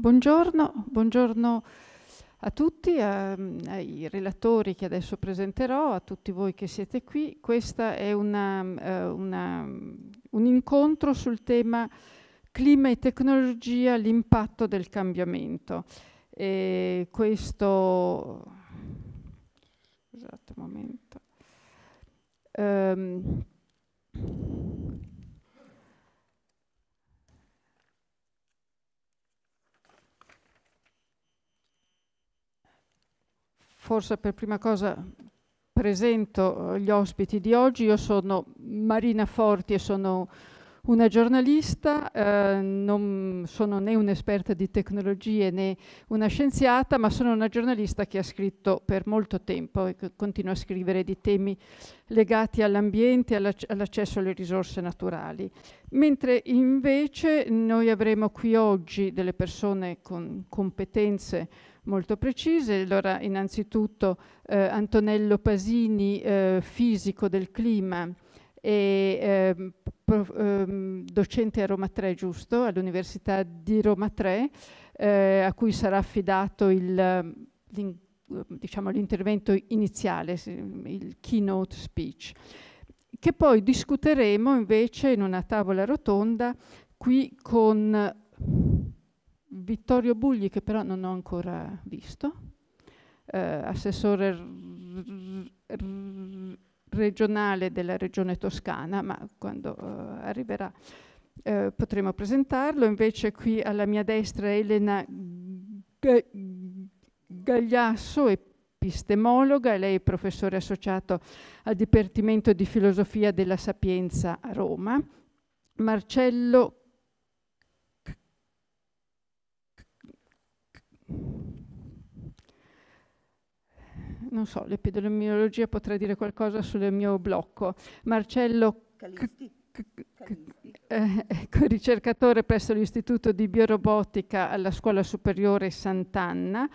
Buongiorno, buongiorno a tutti, a, ehm, ai relatori che adesso presenterò, a tutti voi che siete qui. Questo è una, uh, una, un incontro sul tema clima e tecnologia, l'impatto del cambiamento. E questo... Scusate un momento. Um, forse per prima cosa presento eh, gli ospiti di oggi. Io sono Marina Forti e sono una giornalista, eh, non sono né un'esperta di tecnologie né una scienziata, ma sono una giornalista che ha scritto per molto tempo e continua a scrivere di temi legati all'ambiente e all'accesso alle risorse naturali. Mentre invece noi avremo qui oggi delle persone con competenze molto precise. Allora, innanzitutto eh, Antonello Pasini, eh, fisico del clima e ehm, prof, ehm, docente a Roma 3, giusto? All'Università di Roma 3, eh, a cui sarà affidato il, diciamo, l'intervento iniziale, il keynote speech che poi discuteremo invece in una tavola rotonda qui con Vittorio Bugli, che però non ho ancora visto, eh, assessore regionale della regione toscana, ma quando eh, arriverà eh, potremo presentarlo. Invece qui alla mia destra Elena G Gagliasso, epistemologa, lei è professore associato al Dipartimento di Filosofia della Sapienza a Roma. Marcello non so, l'epidemiologia potrà dire qualcosa sul mio blocco. Marcello eh, ecco, ricercatore presso l'Istituto di Biorobotica alla Scuola Superiore Sant'Anna,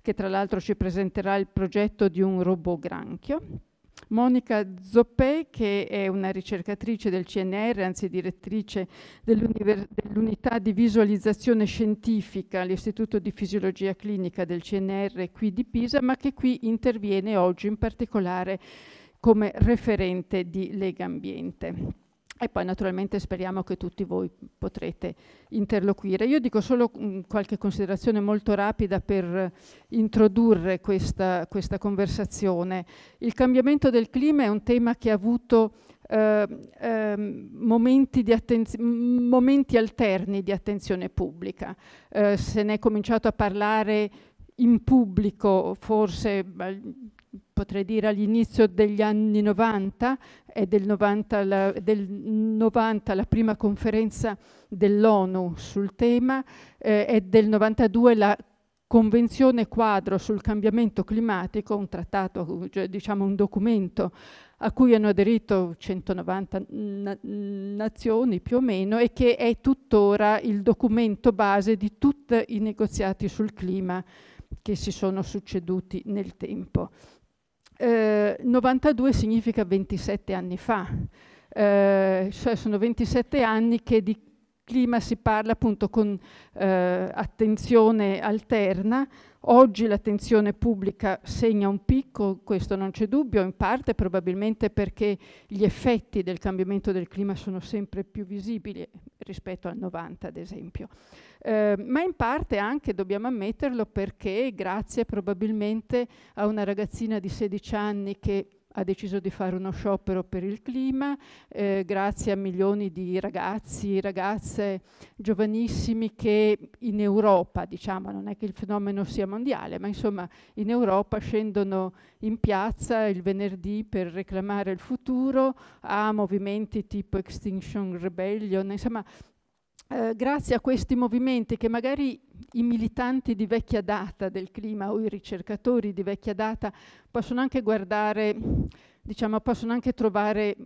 che tra l'altro ci presenterà il progetto di un robot granchio. Monica Zoppè, che è una ricercatrice del CNR, anzi direttrice dell'unità di visualizzazione scientifica all'Istituto di Fisiologia Clinica del CNR qui di Pisa, ma che qui interviene oggi in particolare come referente di Lega Ambiente. E poi naturalmente speriamo che tutti voi potrete interloquire. Io dico solo mh, mm, qualche considerazione molto rapida per introdurre questa, questa, conversazione. Il cambiamento del clima è un tema che ha avuto eh, eh, momenti, momenti, alterni di attenzione pubblica. Eh, se ne è cominciato a parlare in pubblico forse potrei dire all'inizio degli anni 90 e del 90 la, del 90 la prima conferenza dell'ONU sul tema eh, e del 92 la Convenzione quadro sul cambiamento climatico, un trattato, cioè, diciamo un documento a cui hanno aderito 190 na nazioni più o meno e che è tuttora il documento base di tutti i negoziati sul clima che si sono succeduti nel tempo. Eh, 92 significa 27 anni fa, eh, cioè sono 27 anni che di clima si parla appunto con eh, attenzione alterna. Oggi l'attenzione pubblica segna un picco, questo non c'è dubbio, in parte probabilmente perché gli effetti del cambiamento del clima sono sempre più visibili rispetto al 90 ad esempio, eh, ma in parte anche dobbiamo ammetterlo perché grazie probabilmente a una ragazzina di 16 anni che ha deciso di fare uno sciopero per il clima, eh, grazie a milioni di ragazzi, ragazze giovanissimi che in Europa, diciamo, non è che il fenomeno sia mondiale, ma insomma in Europa scendono in piazza il venerdì per reclamare il futuro, a movimenti tipo Extinction Rebellion, insomma eh, grazie a questi movimenti che magari i militanti di vecchia data del clima o i ricercatori di vecchia data possono anche guardare, diciamo, possono anche trovare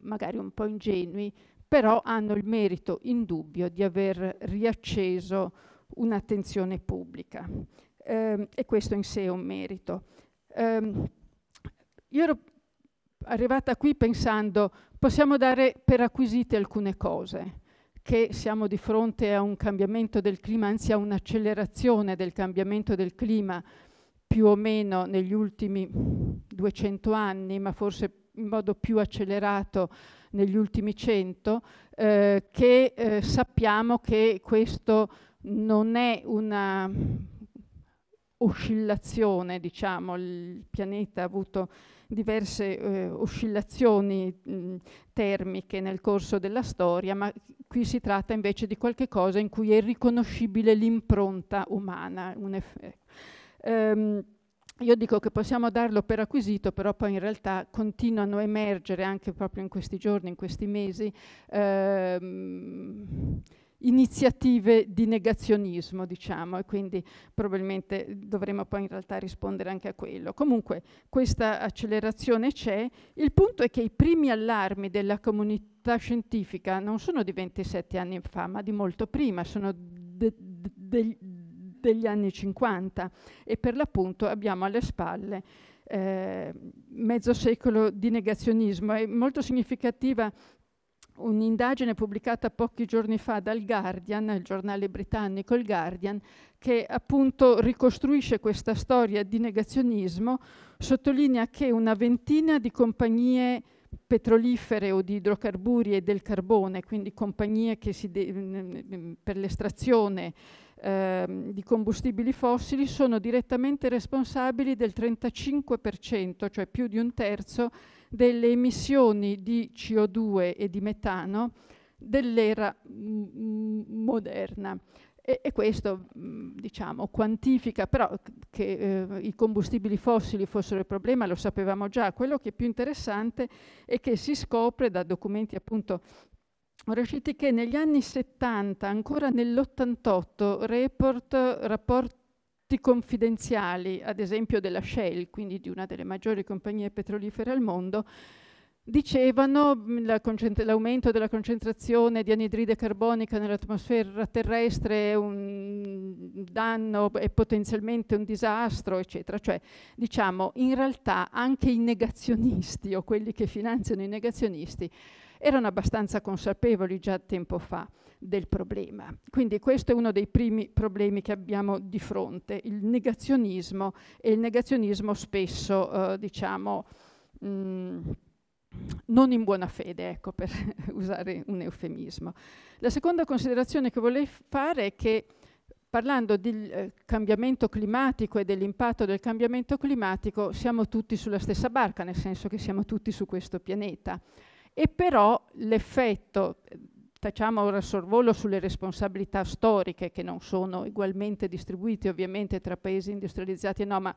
magari un po' ingenui, però hanno il merito indubbio di aver riacceso un'attenzione pubblica eh, e questo in sé è un merito. Eh, io ero arrivata qui pensando possiamo dare per acquisite alcune cose, che siamo di fronte a un cambiamento del clima, anzi a un'accelerazione del cambiamento del clima più o meno negli ultimi 200 anni, ma forse in modo più accelerato negli ultimi 100, eh, che eh, sappiamo che questo non è una oscillazione, diciamo, il pianeta ha avuto diverse eh, oscillazioni mh, termiche nel corso della storia, ma qui si tratta invece di qualche cosa in cui è riconoscibile l'impronta umana. Um, io dico che possiamo darlo per acquisito, però poi in realtà continuano a emergere anche proprio in questi giorni, in questi mesi, ehm, iniziative di negazionismo, diciamo, e quindi probabilmente dovremo poi in realtà rispondere anche a quello. Comunque questa accelerazione c'è, il punto è che i primi allarmi della comunità scientifica non sono di 27 anni fa, ma di molto prima, sono de de degli anni 50 e per l'appunto abbiamo alle spalle eh, mezzo secolo di negazionismo. È molto significativa un'indagine pubblicata pochi giorni fa dal Guardian, il giornale britannico il Guardian, che appunto ricostruisce questa storia di negazionismo, sottolinea che una ventina di compagnie petrolifere o di idrocarburi e del carbone, quindi compagnie mm, mm, mm, per l'estrazione ehm, di combustibili fossili, sono direttamente responsabili del 35%, cioè più di un terzo, delle emissioni di CO2 e di metano dell'era mm, mm, moderna. E, e questo mh, mm, diciamo, quantifica però che eh, i combustibili fossili fossero il problema, lo sapevamo già. Quello che è più interessante è che si scopre da documenti appunto riusciti che negli anni 70, ancora nell'88, report, contratti confidenziali, ad esempio della Shell, quindi di una delle maggiori compagnie petrolifere al mondo, dicevano mm, che l'aumento della concentrazione di anidride carbonica nell'atmosfera terrestre è un danno e potenzialmente un disastro, eccetera. Cioè, diciamo, in realtà anche i negazionisti o quelli che finanziano i negazionisti erano abbastanza consapevoli già tempo fa del problema. Quindi questo è uno dei primi problemi che abbiamo di fronte, il negazionismo e il negazionismo spesso, eh, diciamo, mh, mm, non in buona fede, ecco, per usare un eufemismo. La seconda considerazione che volevo fare è che parlando del eh, cambiamento climatico e dell'impatto del cambiamento climatico siamo tutti sulla stessa barca, nel senso che siamo tutti su questo pianeta. E però l'effetto Facciamo ora sorvolo sulle responsabilità storiche che non sono ugualmente distribuite ovviamente tra paesi industrializzati no, ma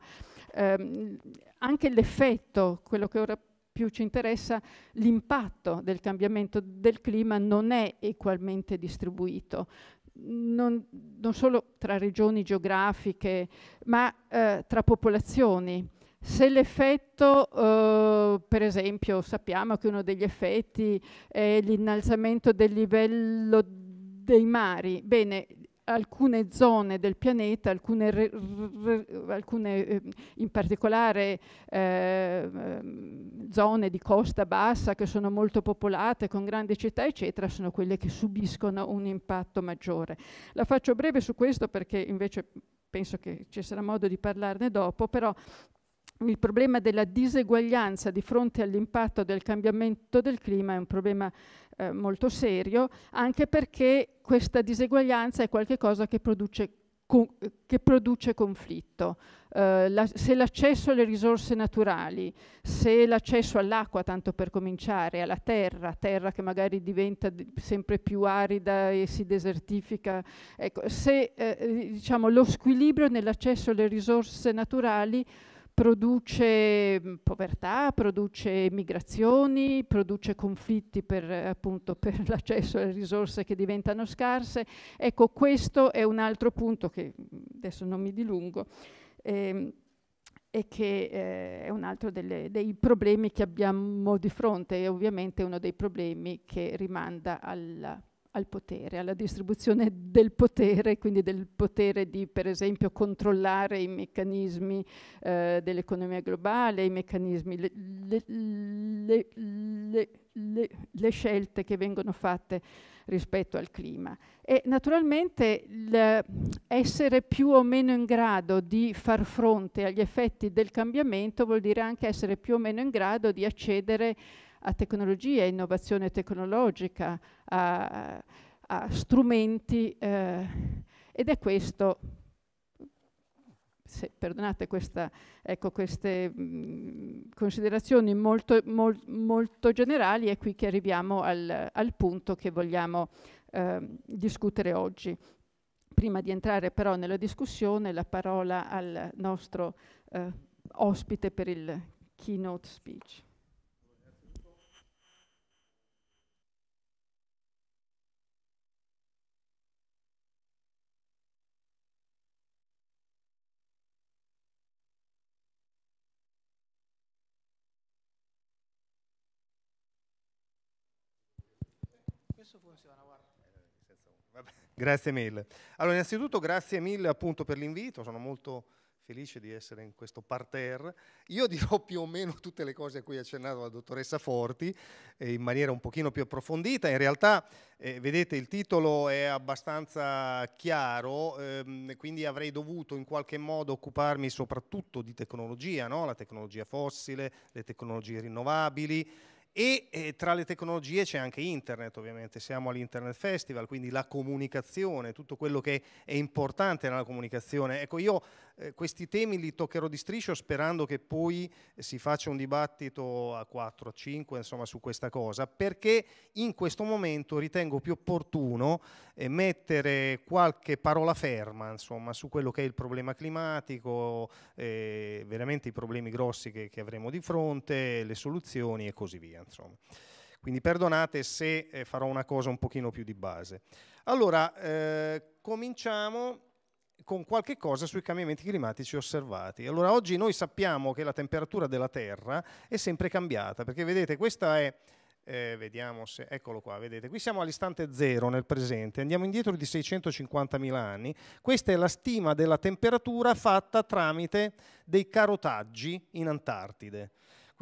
ehm, anche l'effetto, quello che ora più ci interessa, l'impatto del cambiamento del clima non è equalmente distribuito. Non, non, solo tra regioni geografiche, ma eh, tra popolazioni. Se l'effetto, eh, per esempio, sappiamo che uno degli effetti è l'innalzamento del livello dei mari, bene, alcune zone del pianeta, alcune, re, re, alcune eh, in particolare eh, zone di costa bassa che sono molto popolate con grandi città eccetera, sono quelle che subiscono un impatto maggiore. La faccio breve su questo perché invece penso che ci sarà modo di parlarne dopo, però il problema della diseguaglianza di fronte all'impatto del cambiamento del clima è un problema eh, molto serio, anche perché questa diseguaglianza è qualcosa che produce, co che produce conflitto. Eh, la, se l'accesso alle risorse naturali, se l'accesso all'acqua, tanto per cominciare, alla terra, terra che magari diventa sempre più arida e si desertifica, ecco, se eh, diciamo, lo squilibrio nell'accesso alle risorse naturali produce mm, povertà, produce migrazioni, produce conflitti per, per l'accesso alle risorse che diventano scarse. Ecco, questo è un altro punto che mm, adesso non mi dilungo. Ehm, e che eh, è un altro delle, dei problemi che abbiamo di fronte e ovviamente uno dei problemi che rimanda alla al potere, alla distribuzione del potere, quindi del potere di per esempio controllare i meccanismi eh, dell'economia globale, i meccanismi, le, le, le, le, scelte che vengono fatte rispetto al clima. E naturalmente essere più o meno in grado di far fronte agli effetti del cambiamento vuol dire anche essere più o meno in grado di accedere a tecnologia, a innovazione tecnologica, a, a strumenti eh, ed è questo, se, perdonate questa, ecco, queste mh, mm, considerazioni molto, mol, molto, generali, è qui che arriviamo al, al punto che vogliamo eh, discutere oggi. Prima di entrare però nella discussione, la parola al nostro eh, ospite per il keynote speech. Grazie mille. Allora, innanzitutto grazie mille appunto per l'invito, sono molto felice di essere in questo parterre. Io dirò più o meno tutte le cose a cui ha accennato la dottoressa Forti eh, in maniera un pochino più approfondita. In realtà, eh, vedete, il titolo è abbastanza chiaro, ehm, quindi avrei dovuto in qualche modo occuparmi soprattutto di tecnologia, no? la tecnologia fossile, le tecnologie rinnovabili, e eh, tra le tecnologie c'è anche internet, ovviamente, siamo all'Internet Festival, quindi la comunicazione, tutto quello che è importante nella comunicazione. Ecco, io eh, questi temi li toccherò di striscio sperando che poi si faccia un dibattito a 4, a 5 insomma, su questa cosa, perché in questo momento ritengo più opportuno eh, mettere qualche parola ferma insomma, su quello che è il problema climatico, eh, veramente i problemi grossi che, che, avremo di fronte, le soluzioni e così via. Insomma. Quindi perdonate se eh, farò una cosa un pochino più di base. Allora, eh, cominciamo con qualche cosa sui cambiamenti climatici osservati. Allora oggi noi sappiamo che la temperatura della Terra è sempre cambiata, perché vedete questa è, eh, vediamo se, eccolo qua, vedete, qui siamo all'istante zero nel presente, andiamo indietro di 650.000 anni, questa è la stima della temperatura fatta tramite dei carotaggi in Antartide.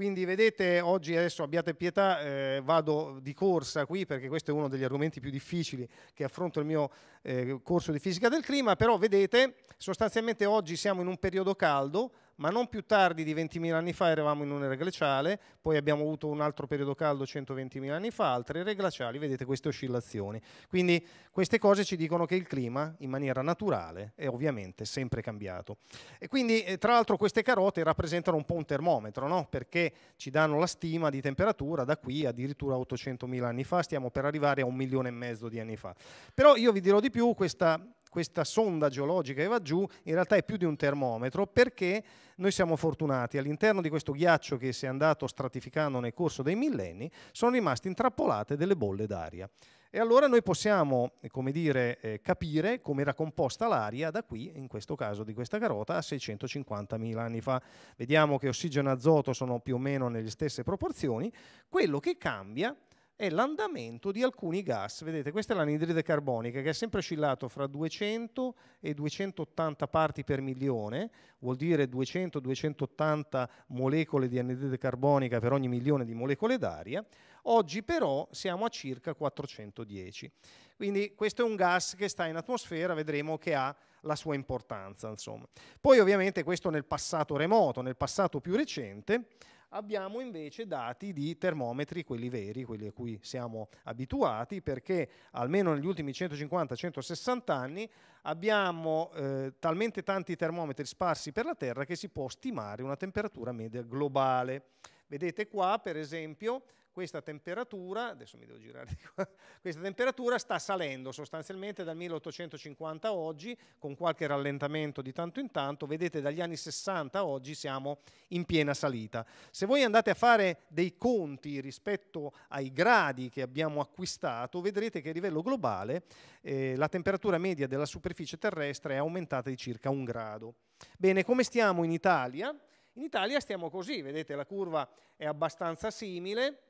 Quindi vedete, oggi adesso abbiate pietà, eh, vado di corsa qui perché questo è uno degli argomenti più difficili che affronto il mio eh, corso di fisica del clima, però vedete, sostanzialmente oggi siamo in un periodo caldo, ma non più tardi di 20.000 anni fa eravamo in un'era glaciale, poi abbiamo avuto un altro periodo caldo 120.000 anni fa, altre ere glaciali, vedete queste oscillazioni. Quindi queste cose ci dicono che il clima in maniera naturale è ovviamente sempre cambiato. E quindi eh, tra l'altro queste carote rappresentano un po' un termometro, no? perché ci danno la stima di temperatura da qui addirittura 800.000 anni fa, stiamo per arrivare a un milione e mezzo di anni fa. Però io vi dirò di più, questa questa sonda geologica che va giù in realtà è più di un termometro perché noi siamo fortunati, all'interno di questo ghiaccio che si è andato stratificando nel corso dei millenni sono rimaste intrappolate delle bolle d'aria. E allora noi possiamo, come dire, eh, capire come era composta l'aria da qui, in questo caso di questa carota, a 650.000 anni fa. Vediamo che ossigeno e azoto sono più o meno nelle stesse proporzioni. Quello che cambia è l'andamento di alcuni gas. Vedete, questa è l'anidride carbonica che è sempre oscillato fra 200 e 280 parti per milione, vuol dire 200-280 molecole di anidride carbonica per ogni milione di molecole d'aria. Oggi però siamo a circa 410. Quindi questo è un gas che sta in atmosfera, vedremo che ha la sua importanza. Insomma. Poi ovviamente questo nel passato remoto, nel passato più recente, abbiamo invece dati di termometri, quelli veri, quelli a cui siamo abituati, perché almeno negli ultimi 150-160 anni abbiamo eh, talmente tanti termometri sparsi per la Terra che si può stimare una temperatura media globale. Vedete qua, per esempio, questa temperatura, adesso mi devo girare di qua, questa temperatura sta salendo sostanzialmente dal 1850 a oggi, con qualche rallentamento di tanto in tanto, vedete dagli anni 60 a oggi siamo in piena salita. Se voi andate a fare dei conti rispetto ai gradi che abbiamo acquistato, vedrete che a livello globale eh, la temperatura media della superficie terrestre è aumentata di circa un grado. Bene, come stiamo in Italia? In Italia stiamo così, vedete la curva è abbastanza simile,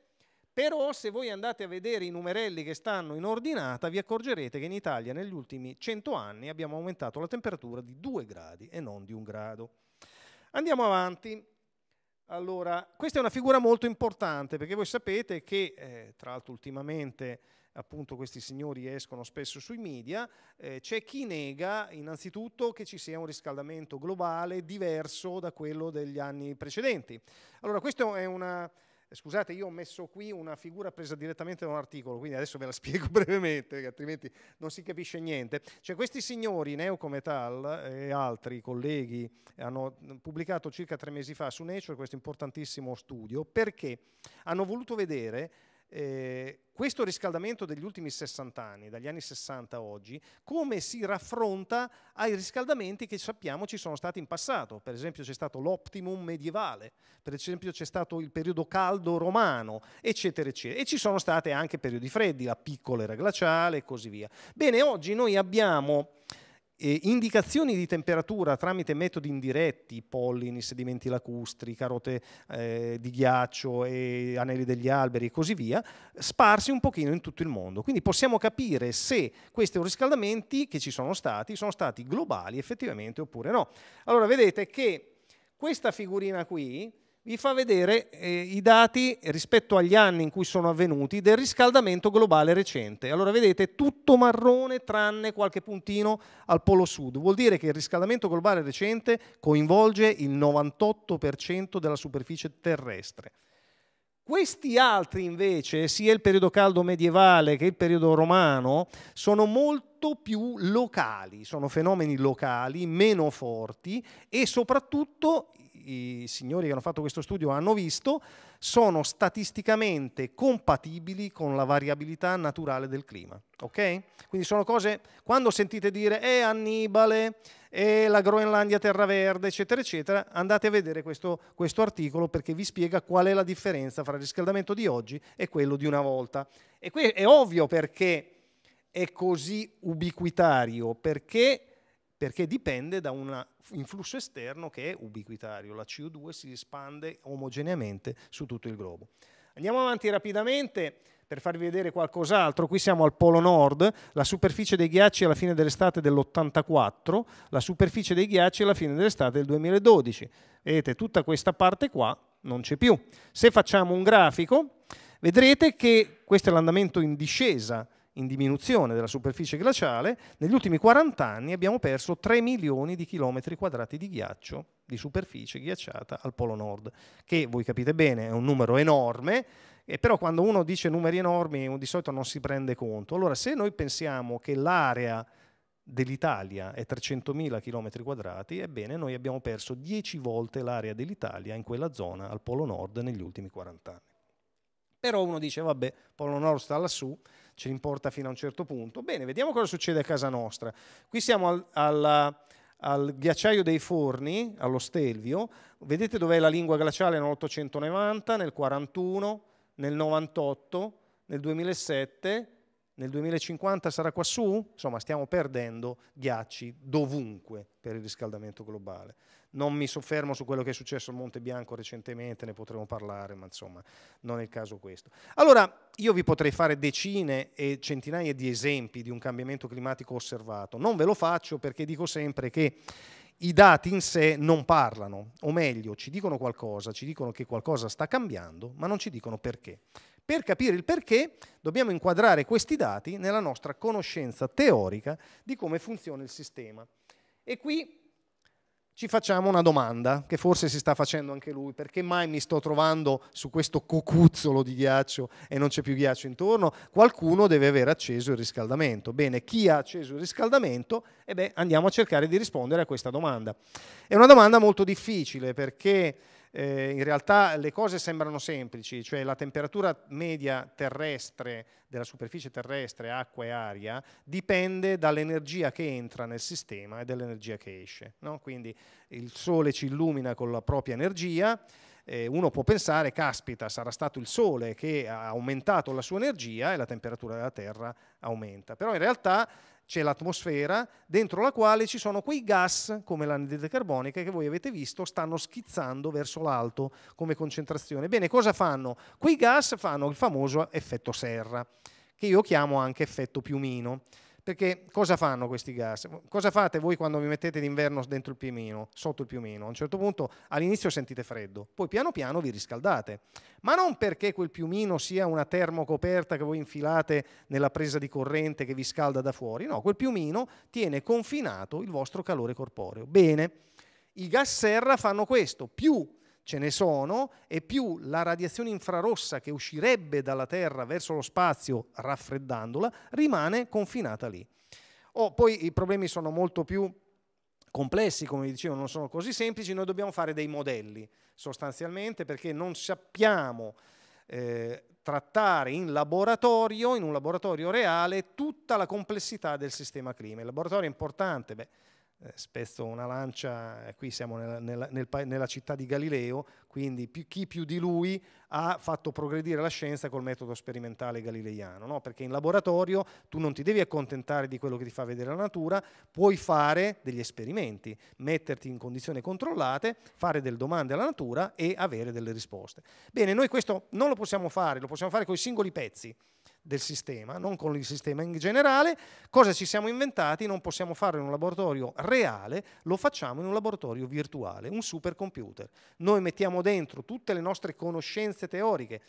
però se voi andate a vedere i numerelli che stanno in ordinata, vi accorgerete che in Italia negli ultimi 100 anni abbiamo aumentato la temperatura di 2 gradi e non di 1 grado. Andiamo avanti. Allora, questa è una figura molto importante perché voi sapete che, eh, tra l'altro ultimamente appunto questi signori escono spesso sui media, eh, c'è chi nega innanzitutto che ci sia un riscaldamento globale diverso da quello degli anni precedenti. Allora, questa è una Scusate, io ho messo qui una figura presa direttamente da un articolo, quindi adesso ve la spiego brevemente, altrimenti non si capisce niente. Cioè, questi signori, Neocometal e altri colleghi, hanno pubblicato circa tre mesi fa su Nature questo importantissimo studio perché hanno voluto vedere eh, questo riscaldamento degli ultimi 60 anni, dagli anni 60 a oggi, come si raffronta ai riscaldamenti che sappiamo ci sono stati in passato. Per esempio c'è stato l'optimum medievale, per esempio c'è stato il periodo caldo romano, eccetera, eccetera. E ci sono stati anche periodi freddi, la piccola era glaciale e così via. Bene, oggi noi abbiamo e indicazioni di temperatura tramite metodi indiretti, pollini, sedimenti lacustri, carote eh, di ghiaccio e anelli degli alberi e così via, sparsi un pochino in tutto il mondo. Quindi possiamo capire se questi riscaldamenti che ci sono stati sono stati globali effettivamente oppure no. Allora vedete che questa figurina qui vi fa vedere eh, i dati rispetto agli anni in cui sono avvenuti del riscaldamento globale recente. Allora vedete tutto marrone tranne qualche puntino al polo sud. Vuol dire che il riscaldamento globale recente coinvolge il 98% della superficie terrestre. Questi altri invece, sia il periodo caldo medievale che il periodo romano, sono molto più locali, sono fenomeni locali, meno forti e soprattutto i signori che hanno fatto questo studio hanno visto, sono statisticamente compatibili con la variabilità naturale del clima. Ok? Quindi sono cose, quando sentite dire eh, Annibale, eh, la Groenlandia terra verde, eccetera, eccetera, andate a vedere questo, questo articolo perché vi spiega qual è la differenza fra il riscaldamento di oggi e quello di una volta. E qui è ovvio perché è così ubiquitario, perché perché dipende da un influsso esterno che è ubiquitario, la CO2 si espande omogeneamente su tutto il globo. Andiamo avanti rapidamente per farvi vedere qualcos'altro, qui siamo al Polo Nord, la superficie dei ghiacci alla fine dell'estate dell'84, la superficie dei ghiacci alla fine dell'estate del 2012. Vedete, tutta questa parte qua non c'è più. Se facciamo un grafico, vedrete che questo è l'andamento in discesa in diminuzione della superficie glaciale, negli ultimi 40 anni abbiamo perso 3 milioni di chilometri quadrati di ghiaccio, di superficie ghiacciata al Polo Nord, che voi capite bene è un numero enorme, e però quando uno dice numeri enormi di solito non si prende conto. Allora se noi pensiamo che l'area dell'Italia è 300.000 km quadrati, ebbene noi abbiamo perso 10 volte l'area dell'Italia in quella zona al Polo Nord negli ultimi 40 anni. Però uno dice, vabbè, Polo Nord sta lassù, ce ne importa fino a un certo punto. Bene, vediamo cosa succede a casa nostra. Qui siamo al, al, al ghiacciaio dei Forni, allo Stelvio, vedete dov'è la lingua glaciale nell'890, nel 41, nel 98, nel 2007 nel 2050 sarà quassù? Insomma, stiamo perdendo ghiacci dovunque per il riscaldamento globale. Non mi soffermo su quello che è successo al Monte Bianco recentemente, ne potremo parlare, ma insomma, non è il caso questo. Allora, io vi potrei fare decine e centinaia di esempi di un cambiamento climatico osservato. Non ve lo faccio perché dico sempre che i dati in sé non parlano, o meglio, ci dicono qualcosa, ci dicono che qualcosa sta cambiando, ma non ci dicono perché. Per capire il perché dobbiamo inquadrare questi dati nella nostra conoscenza teorica di come funziona il sistema. E qui ci facciamo una domanda che forse si sta facendo anche lui, perché mai mi sto trovando su questo cocuzzolo di ghiaccio e non c'è più ghiaccio intorno? Qualcuno deve aver acceso il riscaldamento. Bene, chi ha acceso il riscaldamento? E eh andiamo a cercare di rispondere a questa domanda. È una domanda molto difficile perché eh, in realtà le cose sembrano semplici, cioè la temperatura media terrestre della superficie terrestre, acqua e aria, dipende dall'energia che entra nel sistema e dall'energia che esce. No? Quindi il Sole ci illumina con la propria energia, eh, uno può pensare, caspita, sarà stato il Sole che ha aumentato la sua energia e la temperatura della Terra aumenta. Però in realtà c'è l'atmosfera dentro la quale ci sono quei gas come l'anidride carbonica che voi avete visto stanno schizzando verso l'alto come concentrazione. Bene, cosa fanno? Quei gas fanno il famoso effetto serra, che io chiamo anche effetto piumino. Perché cosa fanno questi gas? Cosa fate voi quando vi mettete d'inverno dentro il piumino, sotto il piumino? A un certo punto all'inizio sentite freddo, poi piano piano vi riscaldate. Ma non perché quel piumino sia una termocoperta che voi infilate nella presa di corrente che vi scalda da fuori, no, quel piumino tiene confinato il vostro calore corporeo. Bene, i gas serra fanno questo, più ce ne sono, e più la radiazione infrarossa che uscirebbe dalla Terra verso lo spazio raffreddandola rimane confinata lì. Oh, poi i problemi sono molto più complessi, come vi dicevo, non sono così semplici, noi dobbiamo fare dei modelli sostanzialmente perché non sappiamo eh, trattare in laboratorio, in un laboratorio reale, tutta la complessità del sistema clima. Il laboratorio è importante, beh, eh, spesso una lancia, eh, qui siamo nella, nella, nel, nella città di Galileo, quindi più, chi più di lui ha fatto progredire la scienza col metodo sperimentale galileiano, no? perché in laboratorio tu non ti devi accontentare di quello che ti fa vedere la natura, puoi fare degli esperimenti, metterti in condizioni controllate, fare delle domande alla natura e avere delle risposte. Bene, noi questo non lo possiamo fare, lo possiamo fare con i singoli pezzi del sistema, non con il sistema in generale. Cosa ci siamo inventati? Non possiamo farlo in un laboratorio reale, lo facciamo in un laboratorio virtuale, un supercomputer. Noi mettiamo dentro tutte le nostre conoscenze teoriche,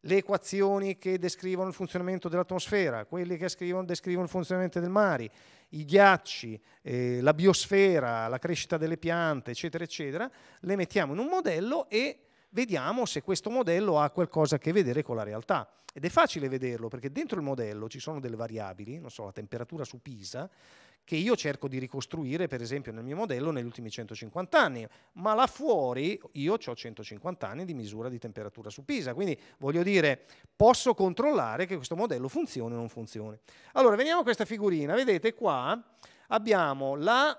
le equazioni che descrivono il funzionamento dell'atmosfera, quelle che descrivono il funzionamento del mare, i ghiacci, eh, la biosfera, la crescita delle piante, eccetera, eccetera, le mettiamo in un modello e vediamo se questo modello ha qualcosa a che vedere con la realtà. Ed è facile vederlo perché dentro il modello ci sono delle variabili, non so, la temperatura su Pisa, che io cerco di ricostruire, per esempio, nel mio modello negli ultimi 150 anni, ma là fuori io ho 150 anni di misura di temperatura su Pisa, quindi voglio dire, posso controllare che questo modello funzioni o non funzioni. Allora, veniamo a questa figurina, vedete qua abbiamo la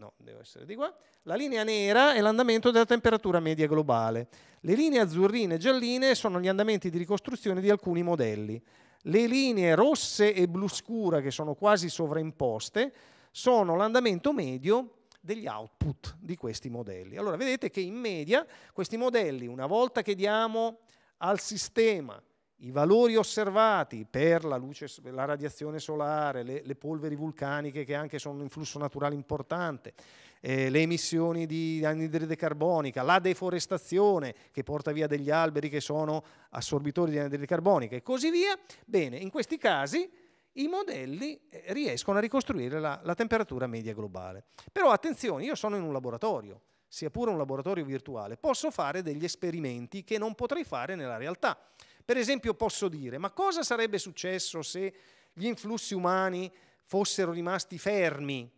no, devo essere di qua. La linea nera è l'andamento della temperatura media globale. Le linee azzurrine e gialline sono gli andamenti di ricostruzione di alcuni modelli. Le linee rosse e blu scura, che sono quasi sovraimposte, sono l'andamento medio degli output di questi modelli. Allora vedete che in media questi modelli, una volta che diamo al sistema i valori osservati per la, luce, la radiazione solare, le, le, polveri vulcaniche che anche sono un flusso naturale importante, eh, le emissioni di anidride carbonica, la deforestazione che porta via degli alberi che sono assorbitori di anidride carbonica e così via, bene, in questi casi i modelli eh, riescono a ricostruire la, la temperatura media globale. Però attenzione, io sono in un laboratorio, sia pure un laboratorio virtuale, posso fare degli esperimenti che non potrei fare nella realtà. Per esempio posso dire, ma cosa sarebbe successo se gli influssi umani fossero rimasti fermi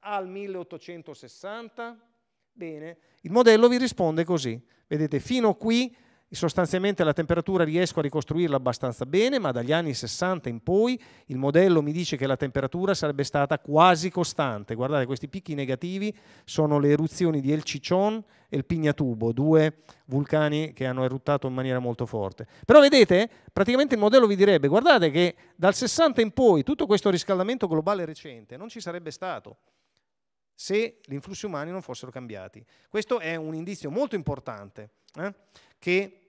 al 1860? Bene, il modello vi risponde così. Vedete, fino qui Sostanzialmente la temperatura riesco a ricostruirla abbastanza bene, ma dagli anni 60 in poi il modello mi dice che la temperatura sarebbe stata quasi costante. Guardate, questi picchi negativi sono le eruzioni di El Ciccion e il Pignatubo, due vulcani che hanno eruttato in maniera molto forte. Però vedete, praticamente il modello vi direbbe, guardate che dal 60 in poi tutto questo riscaldamento globale recente non ci sarebbe stato se gli influssi umani non fossero cambiati. Questo è un indizio molto importante eh? che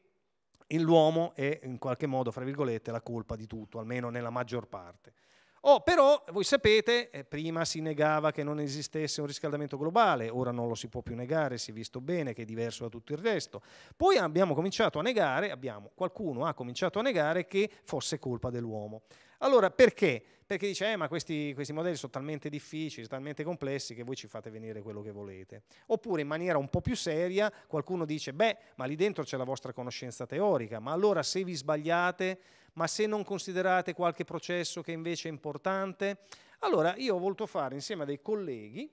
l'uomo è in qualche modo, fra virgolette, la colpa di tutto, almeno nella maggior parte. Oh, però voi sapete, eh, prima si negava che non esistesse un riscaldamento globale, ora non lo si può più negare, si è visto bene che è diverso da tutto il resto. Poi abbiamo cominciato a negare, abbiamo, qualcuno ha cominciato a negare che fosse colpa dell'uomo. Allora perché? Perché dice, eh, ma questi, questi modelli sono talmente difficili, talmente complessi che voi ci fate venire quello che volete. Oppure in maniera un po' più seria qualcuno dice, beh, ma lì dentro c'è la vostra conoscenza teorica, ma allora se vi sbagliate, ma se non considerate qualche processo che invece è importante, allora io ho voluto fare insieme a dei colleghi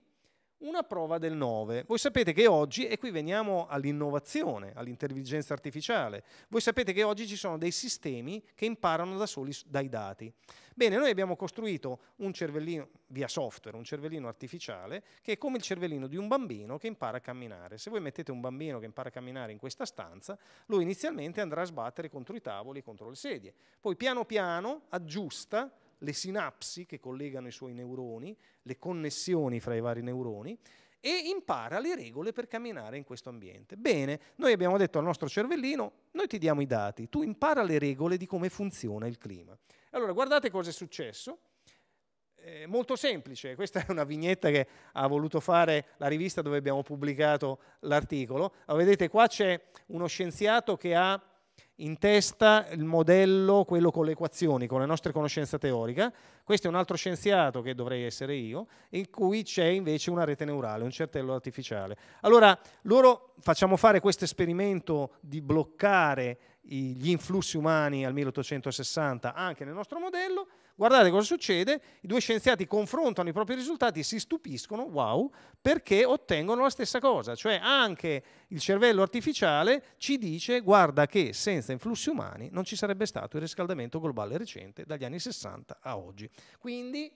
una prova del 9. Voi sapete che oggi, e qui veniamo all'innovazione, all'intelligenza artificiale, voi sapete che oggi ci sono dei sistemi che imparano da soli dai dati. Bene, noi abbiamo costruito un cervellino via software, un cervellino artificiale, che è come il cervellino di un bambino che impara a camminare. Se voi mettete un bambino che impara a camminare in questa stanza, lui inizialmente andrà a sbattere contro i tavoli contro le sedie. Poi piano piano aggiusta le sinapsi che collegano i suoi neuroni, le connessioni fra i vari neuroni e impara le regole per camminare in questo ambiente. Bene, noi abbiamo detto al nostro cervellino, noi ti diamo i dati, tu impara le regole di come funziona il clima. Allora, guardate cosa è successo. Eh, molto semplice, questa è una vignetta che ha voluto fare la rivista dove abbiamo pubblicato l'articolo. Allora, vedete, qua c'è uno scienziato che ha in testa il modello, quello con le equazioni, con la nostra conoscenza teorica. Questo è un altro scienziato che dovrei essere io, in cui c'è invece una rete neurale, un certello artificiale. Allora, loro facciamo fare questo esperimento di bloccare gli influssi umani al 1860 anche nel nostro modello Guardate cosa succede, i due scienziati confrontano i propri risultati e si stupiscono, wow, perché ottengono la stessa cosa, cioè anche il cervello artificiale ci dice guarda che senza influssi umani non ci sarebbe stato il riscaldamento globale recente dagli anni 60 a oggi. Quindi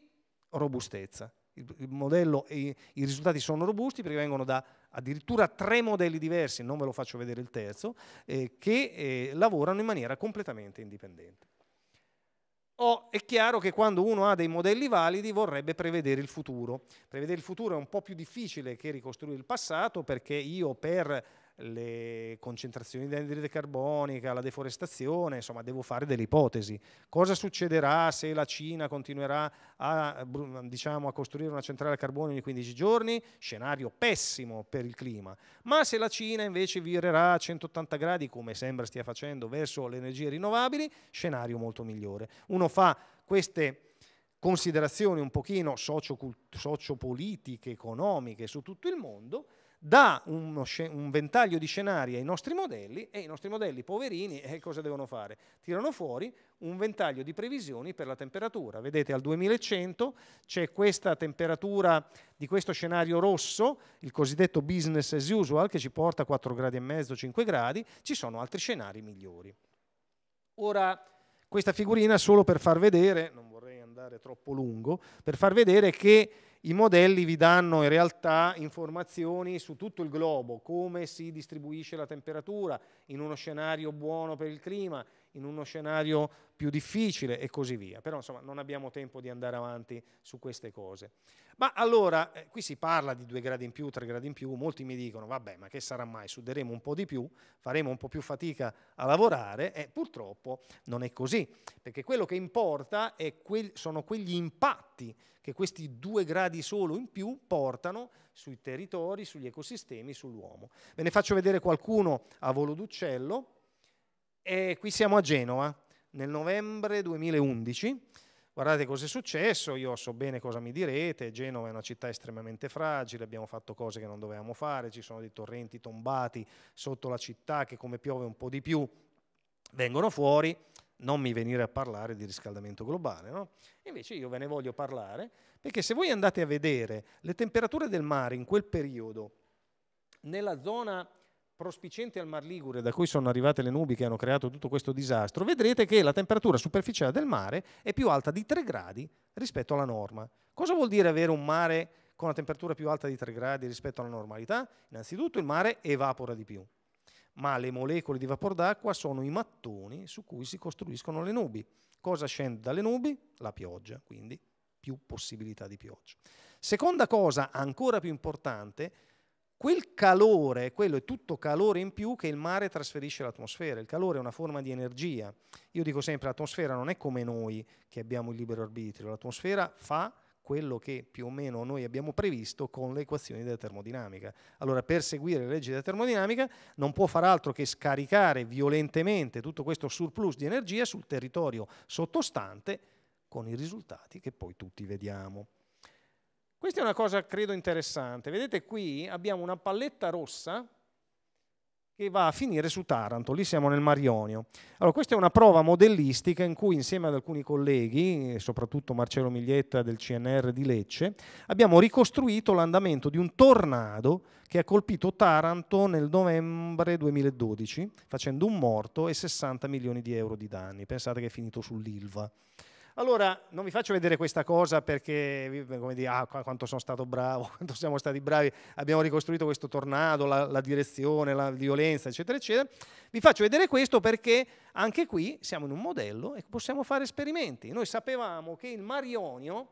robustezza. Il modello i, i risultati sono robusti perché vengono da addirittura tre modelli diversi, non ve lo faccio vedere il terzo, eh, che eh, lavorano in maniera completamente indipendente o è chiaro che quando uno ha dei modelli validi vorrebbe prevedere il futuro. Prevedere il futuro è un po' più difficile che ricostruire il passato perché io per le concentrazioni di anidride carbonica, la deforestazione, insomma devo fare delle ipotesi. Cosa succederà se la Cina continuerà a, diciamo, a costruire una centrale a carbone ogni 15 giorni? Scenario pessimo per il clima. Ma se la Cina invece virerà a 180 gradi, come sembra stia facendo, verso le energie rinnovabili, scenario molto migliore. Uno fa queste considerazioni un pochino sociopolitiche, economiche su tutto il mondo dà uno, un ventaglio di scenari ai nostri modelli e i nostri modelli poverini eh, cosa devono fare? Tirano fuori un ventaglio di previsioni per la temperatura. Vedete al 2100 c'è questa temperatura di questo scenario rosso, il cosiddetto business as usual che ci porta a 4 gradi e mezzo, 5 gradi, ci sono altri scenari migliori. Ora questa figurina solo per far vedere, non vorrei andare troppo lungo, per far vedere che i modelli vi danno in realtà informazioni su tutto il globo, come si distribuisce la temperatura in uno scenario buono per il clima, in uno scenario più difficile e così via. Però insomma non abbiamo tempo di andare avanti su queste cose. Ma allora, eh, qui si parla di due gradi in più, tre gradi in più, molti mi dicono, vabbè, ma che sarà mai? Suderemo un po' di più, faremo un po' più fatica a lavorare e purtroppo non è così, perché quello che importa quel, sono quegli impatti che questi due gradi solo in più portano sui territori, sugli ecosistemi, sull'uomo. Ve ne faccio vedere qualcuno a volo d'uccello e qui siamo a Genova, nel novembre 2011. Guardate cosa è successo, io so bene cosa mi direte, Genova è una città estremamente fragile, abbiamo fatto cose che non dovevamo fare, ci sono dei torrenti tombati sotto la città che come piove un po' di più vengono fuori, non mi venire a parlare di riscaldamento globale, no? Invece io ve ne voglio parlare perché se voi andate a vedere le temperature del mare in quel periodo nella zona prospiciente al Mar Ligure, da cui sono arrivate le nubi che hanno creato tutto questo disastro, vedrete che la temperatura superficiale del mare è più alta di 3 gradi rispetto alla norma. Cosa vuol dire avere un mare con una temperatura più alta di 3 gradi rispetto alla normalità? Innanzitutto il mare evapora di più, ma le molecole di vapor d'acqua sono i mattoni su cui si costruiscono le nubi. Cosa scende dalle nubi? La pioggia, quindi più possibilità di pioggia. Seconda cosa ancora più importante, quel calore, quello è tutto calore in più che il mare trasferisce all'atmosfera. Il calore è una forma di energia. Io dico sempre, l'atmosfera non è come noi che abbiamo il libero arbitrio, l'atmosfera fa quello che più o meno noi abbiamo previsto con le equazioni della termodinamica. Allora, per seguire le leggi della termodinamica non può far altro che scaricare violentemente tutto questo surplus di energia sul territorio sottostante con i risultati che poi tutti vediamo. Questa è una cosa credo interessante. Vedete qui abbiamo una palletta rossa che va a finire su Taranto, lì siamo nel Marionio. Allora, questa è una prova modellistica in cui insieme ad alcuni colleghi, soprattutto Marcello Miglietta del CNR di Lecce, abbiamo ricostruito l'andamento di un tornado che ha colpito Taranto nel novembre 2012, facendo un morto e 60 milioni di euro di danni. Pensate che è finito sull'Ilva. Allora, non vi faccio vedere questa cosa perché, come dire, ah, quanto sono stato bravo, quanto siamo stati bravi, abbiamo ricostruito questo tornado, la, la direzione, la violenza, eccetera, eccetera. Vi faccio vedere questo perché anche qui siamo in un modello e possiamo fare esperimenti. Noi sapevamo che il marionio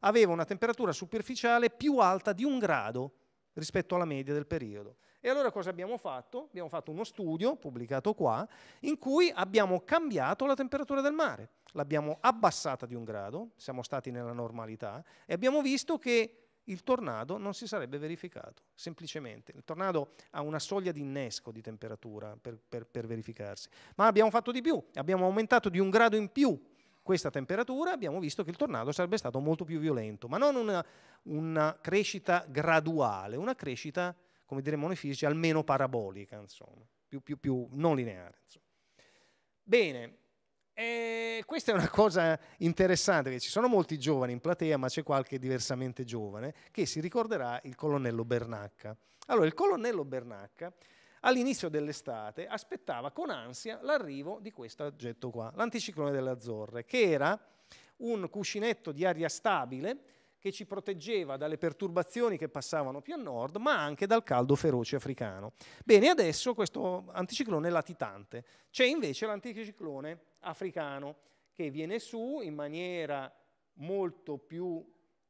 aveva una temperatura superficiale più alta di un grado rispetto alla media del periodo. E allora cosa abbiamo fatto? Abbiamo fatto uno studio, pubblicato qua, in cui abbiamo cambiato la temperatura del mare. L'abbiamo abbassata di un grado, siamo stati nella normalità, e abbiamo visto che il tornado non si sarebbe verificato, semplicemente. Il tornado ha una soglia di innesco di temperatura per, per, per verificarsi. Ma abbiamo fatto di più, abbiamo aumentato di un grado in più questa temperatura abbiamo visto che il tornado sarebbe stato molto più violento, ma non una, una crescita graduale, una crescita, come diremmo noi fisici, almeno parabolica, insomma, più, più, più non lineare. Insomma. Bene, eh, questa è una cosa interessante, perché ci sono molti giovani in platea, ma c'è qualche diversamente giovane, che si ricorderà il colonnello Bernacca. Allora, il colonnello Bernacca all'inizio dell'estate aspettava con ansia l'arrivo di questo oggetto qua, l'anticiclone delle Azzorre, che era un cuscinetto di aria stabile che ci proteggeva dalle perturbazioni che passavano più a nord, ma anche dal caldo feroce africano. Bene, adesso questo anticiclone è latitante. C'è invece l'anticiclone africano che viene su in maniera molto più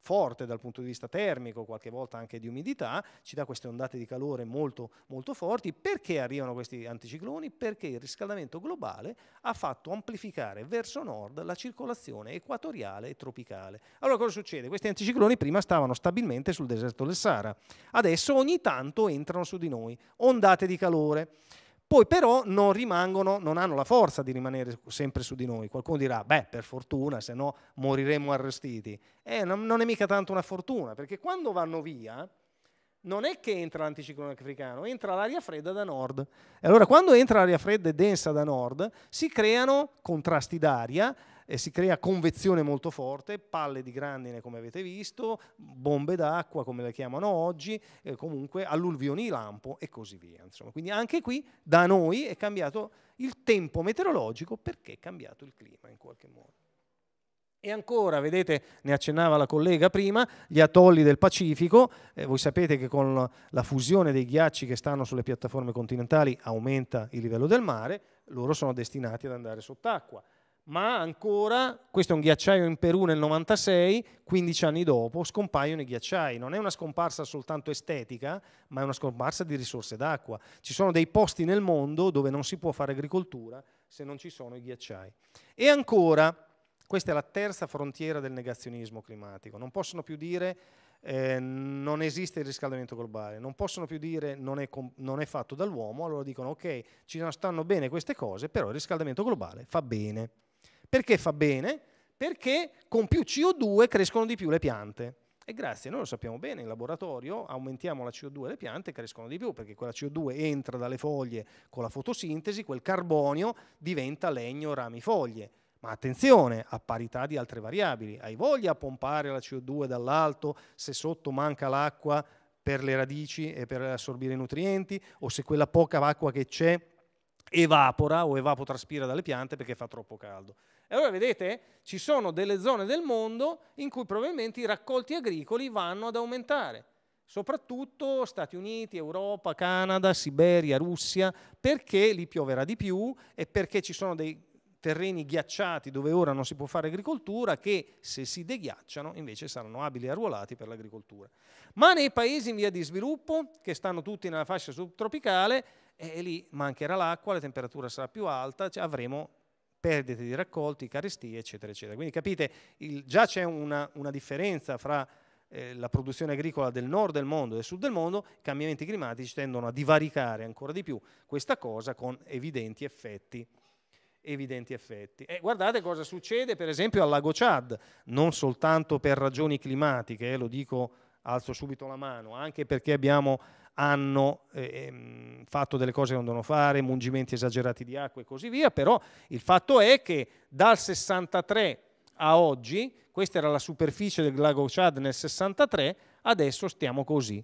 forte dal punto di vista termico, qualche volta anche di umidità, ci dà queste ondate di calore molto, molto forti. Perché arrivano questi anticicloni? Perché il riscaldamento globale ha fatto amplificare verso nord la circolazione equatoriale e tropicale. Allora cosa succede? Questi anticicloni prima stavano stabilmente sul deserto del Sahara, adesso ogni tanto entrano su di noi, ondate di calore poi però non rimangono, non hanno la forza di rimanere sempre su di noi. Qualcuno dirà, beh, per fortuna, se no moriremo arrestiti. Eh, non, è mica tanto una fortuna, perché quando vanno via non è che entra l'anticiclone africano, entra l'aria fredda da nord. E allora quando entra l'aria fredda e densa da nord, si creano contrasti d'aria eh, si crea convezione molto forte, palle di grandine come avete visto, bombe d'acqua come le chiamano oggi, eh, comunque alluvioni lampo e così via. Insomma. Quindi anche qui da noi è cambiato il tempo meteorologico perché è cambiato il clima in qualche modo. E ancora, vedete, ne accennava la collega prima, gli atolli del Pacifico, eh, voi sapete che con la fusione dei ghiacci che stanno sulle piattaforme continentali aumenta il livello del mare, loro sono destinati ad andare sott'acqua ma ancora, questo è un ghiacciaio in Perù nel 96, 15 anni dopo scompaiono i ghiacciai. Non è una scomparsa soltanto estetica, ma è una scomparsa di risorse d'acqua. Ci sono dei posti nel mondo dove non si può fare agricoltura se non ci sono i ghiacciai. E ancora, questa è la terza frontiera del negazionismo climatico. Non possono più dire eh, non esiste il riscaldamento globale, non possono più dire non è, non è, fatto dall'uomo, allora dicono ok, ci stanno bene queste cose, però il riscaldamento globale fa bene. Perché fa bene? Perché con più CO2 crescono di più le piante. E grazie, noi lo sappiamo bene, in laboratorio aumentiamo la CO2 e le piante crescono di più perché quella CO2 entra dalle foglie con la fotosintesi, quel carbonio diventa legno, rami, foglie. Ma attenzione, a parità di altre variabili, hai voglia a pompare la CO2 dall'alto se sotto manca l'acqua per le radici e per assorbire i nutrienti o se quella poca acqua che c'è evapora o evapotraspira dalle piante perché fa troppo caldo. E allora vedete, ci sono delle zone del mondo in cui probabilmente i raccolti agricoli vanno ad aumentare, soprattutto Stati Uniti, Europa, Canada, Siberia, Russia, perché lì pioverà di più e perché ci sono dei terreni ghiacciati dove ora non si può fare agricoltura che se si deghiacciano invece saranno abili e arruolati per l'agricoltura. Ma nei paesi in via di sviluppo, che stanno tutti nella fascia subtropicale, eh, lì mancherà l'acqua, la temperatura sarà più alta, avremo perdite di raccolti, carestie, eccetera, eccetera. Quindi capite, il, già c'è una, una differenza fra eh, la produzione agricola del nord del mondo e del sud del mondo, i cambiamenti climatici tendono a divaricare ancora di più questa cosa con evidenti effetti. Evidenti effetti. E guardate cosa succede per esempio al lago Chad, non soltanto per ragioni climatiche, eh, lo dico, alzo subito la mano, anche perché abbiamo hanno ehm, fatto delle cose che non devono fare, mungimenti esagerati di acqua e così via, però il fatto è che dal 63 a oggi, questa era la superficie del lago Chad nel 63, adesso stiamo così,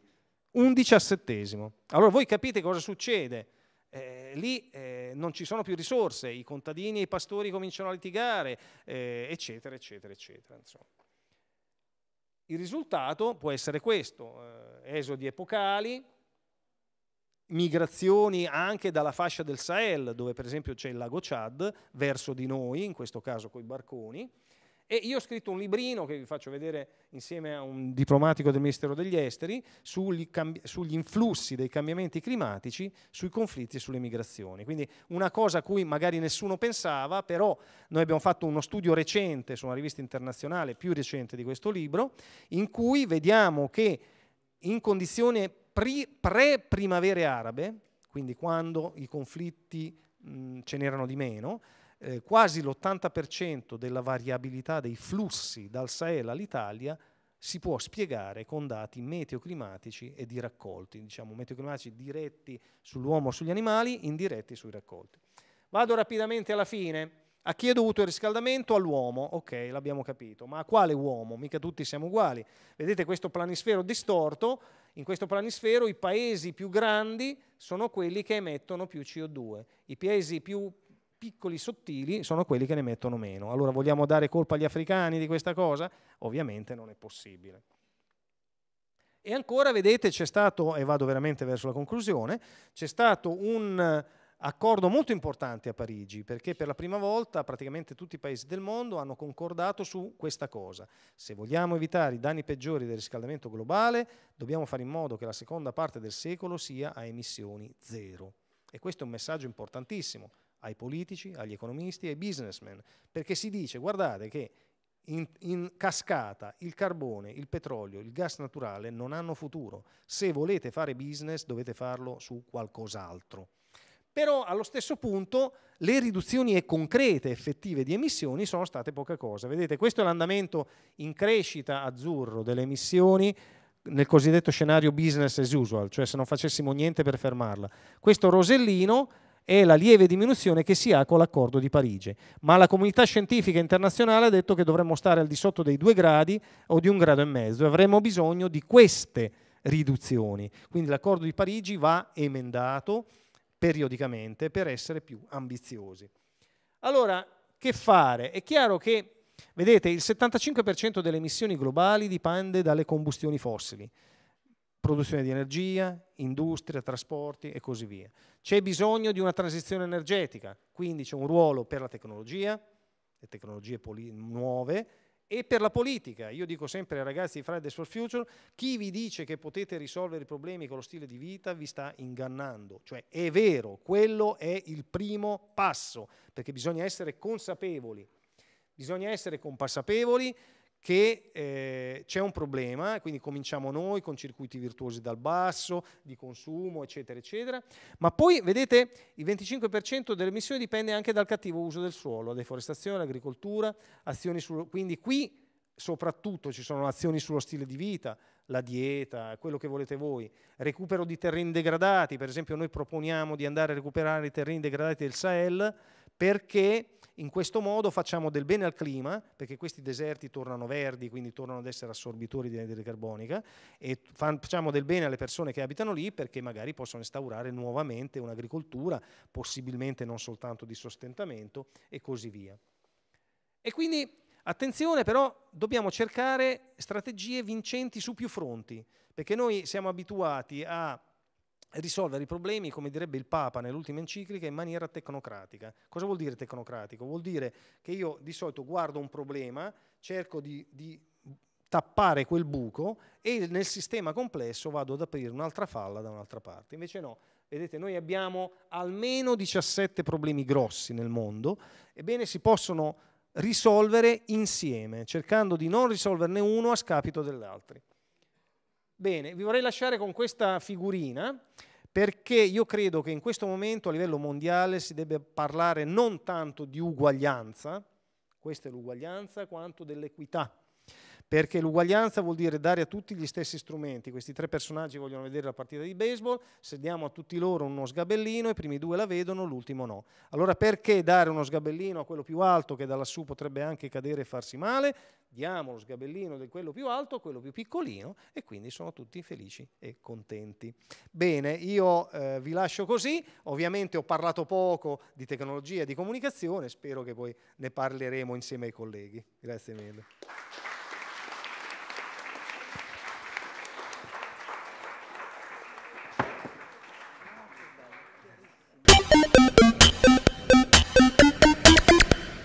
un diciassettesimo. Allora voi capite cosa succede? Eh, lì eh, non ci sono più risorse, i contadini e i pastori cominciano a litigare, eh, eccetera, eccetera, eccetera. Insomma. Il risultato può essere questo, eh, esodi epocali, migrazioni anche dalla fascia del Sahel, dove per esempio c'è il lago Chad, verso di noi, in questo caso con i barconi. E io ho scritto un librino che vi faccio vedere insieme a un diplomatico del Ministero degli Esteri sugli, sugli influssi dei cambiamenti climatici, sui conflitti e sulle migrazioni. Quindi una cosa a cui magari nessuno pensava, però noi abbiamo fatto uno studio recente su una rivista internazionale più recente di questo libro, in cui vediamo che in condizioni pre-primavere arabe, quindi quando i conflitti mh, ce n'erano di meno, eh, quasi l'80% della variabilità dei flussi dal Sahel all'Italia si può spiegare con dati meteoclimatici e di raccolti, diciamo meteoclimatici diretti sull'uomo o sugli animali, indiretti sui raccolti. Vado rapidamente alla fine. A chi è dovuto il riscaldamento? All'uomo, ok, l'abbiamo capito, ma a quale uomo? Mica tutti siamo uguali. Vedete questo planisfero distorto in questo planisfero i paesi più grandi sono quelli che emettono più CO2, i paesi più piccoli sottili sono quelli che ne emettono meno. Allora vogliamo dare colpa agli africani di questa cosa? Ovviamente non è possibile. E ancora, vedete, c'è stato, e vado veramente verso la conclusione, c'è stato un accordo molto importante a Parigi, perché per la prima volta praticamente tutti i paesi del mondo hanno concordato su questa cosa. Se vogliamo evitare i danni peggiori del riscaldamento globale, dobbiamo fare in modo che la seconda parte del secolo sia a emissioni zero. E questo è un messaggio importantissimo ai politici, agli economisti, ai businessmen, perché si dice, guardate che in, in, cascata il carbone, il petrolio, il gas naturale non hanno futuro. Se volete fare business dovete farlo su qualcos'altro però allo stesso punto le riduzioni concrete, effettive di emissioni sono state poca cosa. Vedete, questo è l'andamento in crescita azzurro delle emissioni nel cosiddetto scenario business as usual, cioè se non facessimo niente per fermarla. Questo rosellino è la lieve diminuzione che si ha con l'accordo di Parigi, ma la comunità scientifica internazionale ha detto che dovremmo stare al di sotto dei due gradi o di un grado e mezzo e avremmo bisogno di queste riduzioni. Quindi l'accordo di Parigi va emendato periodicamente per essere più ambiziosi. Allora, che fare? È chiaro che, vedete, il 75% delle emissioni globali dipende dalle combustioni fossili, produzione di energia, industria, trasporti e così via. C'è bisogno di una transizione energetica, quindi c'è un ruolo per la tecnologia, le tecnologie nuove, e per la politica. Io dico sempre ai ragazzi di Fridays for Future, chi vi dice che potete risolvere i problemi con lo stile di vita vi sta ingannando. Cioè è vero, quello è il primo passo, perché bisogna essere consapevoli, bisogna essere compasapevoli che eh, c'è un problema, quindi cominciamo noi con circuiti virtuosi dal basso, di consumo, eccetera, eccetera, ma poi vedete il 25% delle emissioni dipende anche dal cattivo uso del suolo, la deforestazione, l'agricoltura, azioni sul... quindi qui soprattutto ci sono azioni sullo stile di vita, la dieta, quello che volete voi, recupero di terreni degradati, per esempio noi proponiamo di andare a recuperare i terreni degradati del Sahel perché in questo modo facciamo del bene al clima, perché questi deserti tornano verdi, quindi tornano ad essere assorbitori di anidride carbonica, e facciamo del bene alle persone che abitano lì perché magari possono instaurare nuovamente un'agricoltura, possibilmente non soltanto di sostentamento e così via. E quindi Attenzione però, dobbiamo cercare strategie vincenti su più fronti, perché noi siamo abituati a risolvere i problemi, come direbbe il Papa nell'ultima enciclica, in maniera tecnocratica. Cosa vuol dire tecnocratico? Vuol dire che io di solito guardo un problema, cerco di, di tappare quel buco e nel sistema complesso vado ad aprire un'altra falla da un'altra parte. Invece no, vedete, noi abbiamo almeno 17 problemi grossi nel mondo, ebbene si possono risolvere insieme, cercando di non risolverne uno a scapito degli altri. Bene, vi vorrei lasciare con questa figurina perché io credo che in questo momento a livello mondiale si debba parlare non tanto di uguaglianza, questa è l'uguaglianza, quanto dell'equità perché l'uguaglianza vuol dire dare a tutti gli stessi strumenti. Questi tre personaggi vogliono vedere la partita di baseball, se diamo a tutti loro uno sgabellino, i primi due la vedono, l'ultimo no. Allora perché dare uno sgabellino a quello più alto che da lassù potrebbe anche cadere e farsi male? Diamo lo sgabellino di quello più alto a quello più piccolino e quindi sono tutti felici e contenti. Bene, io eh, vi lascio così, ovviamente ho parlato poco di tecnologia e di comunicazione, spero che poi ne parleremo insieme ai colleghi. Grazie mille.